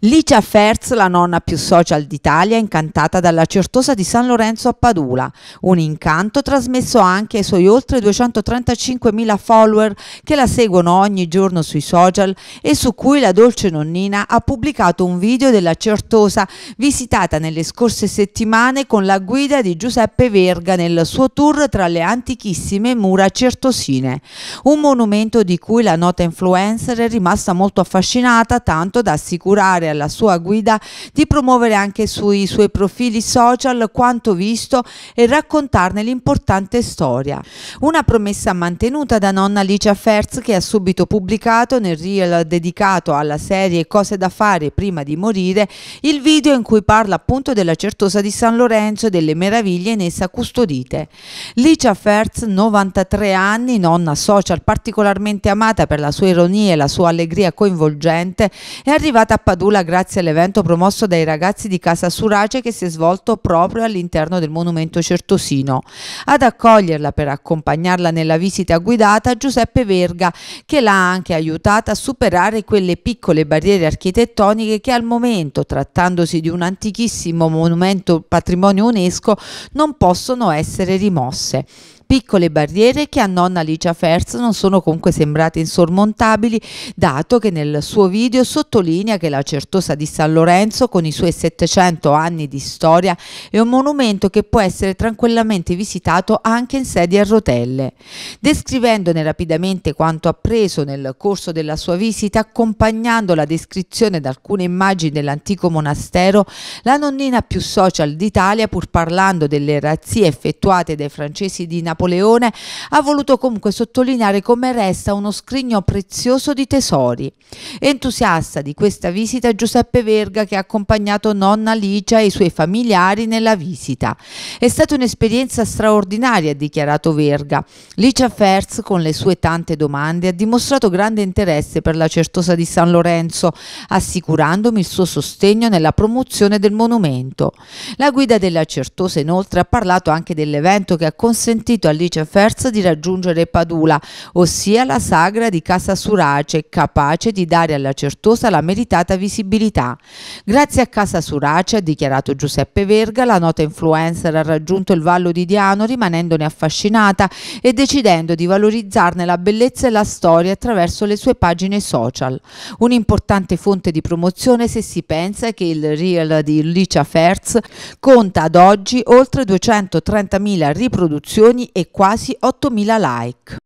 Licia Ferz, la nonna più social d'Italia, incantata dalla certosa di San Lorenzo a Padula, un incanto trasmesso anche ai suoi oltre 235.000 follower che la seguono ogni giorno sui social e su cui la dolce nonnina ha pubblicato un video della certosa visitata nelle scorse settimane con la guida di Giuseppe Verga nel suo tour tra le antichissime mura certosine, un monumento di cui la nota influencer è rimasta molto affascinata tanto da assicurare parlare alla sua guida di promuovere anche sui suoi profili social quanto visto e raccontarne l'importante storia. Una promessa mantenuta da nonna Alicia Ferz che ha subito pubblicato nel reel dedicato alla serie Cose da fare prima di morire il video in cui parla appunto della certosa di San Lorenzo e delle meraviglie in essa custodite. Licia Ferz, 93 anni, nonna social particolarmente amata per la sua ironia e la sua allegria coinvolgente, è arrivata a Padula nulla grazie all'evento promosso dai ragazzi di Casa Surace che si è svolto proprio all'interno del monumento certosino. Ad accoglierla per accompagnarla nella visita guidata Giuseppe Verga che l'ha anche aiutata a superare quelle piccole barriere architettoniche che al momento, trattandosi di un antichissimo monumento patrimonio UNESCO, non possono essere rimosse piccole barriere che a nonna Alicia Fers non sono comunque sembrate insormontabili, dato che nel suo video sottolinea che la Certosa di San Lorenzo, con i suoi 700 anni di storia, è un monumento che può essere tranquillamente visitato anche in sedie a rotelle. Descrivendone rapidamente quanto appreso nel corso della sua visita, accompagnando la descrizione da alcune immagini dell'antico monastero, la nonnina più social d'Italia, pur parlando delle razzie effettuate dai francesi di Napoli, Napoleone ha voluto comunque sottolineare come resta uno scrigno prezioso di tesori. Entusiasta di questa visita Giuseppe Verga che ha accompagnato nonna Licia e i suoi familiari nella visita. È stata un'esperienza straordinaria, ha dichiarato Verga. Licia Ferz, con le sue tante domande, ha dimostrato grande interesse per la Certosa di San Lorenzo, assicurandomi il suo sostegno nella promozione del monumento. La guida della Certosa inoltre ha parlato anche dell'evento che ha consentito consentito all'Ice Ferz di raggiungere Padula, ossia la sagra di Casa Surace, capace di dare alla Certosa la meritata visibilità. Grazie a Casa Surace, ha dichiarato Giuseppe Verga, la nota influencer ha raggiunto il Vallo di Diano rimanendone affascinata e decidendo di valorizzarne la bellezza e la storia attraverso le sue pagine social. Un'importante fonte di promozione se si pensa che il reel di Licia Ferz conta ad oggi oltre 230.000 riproduzioni e quasi 8.000 like.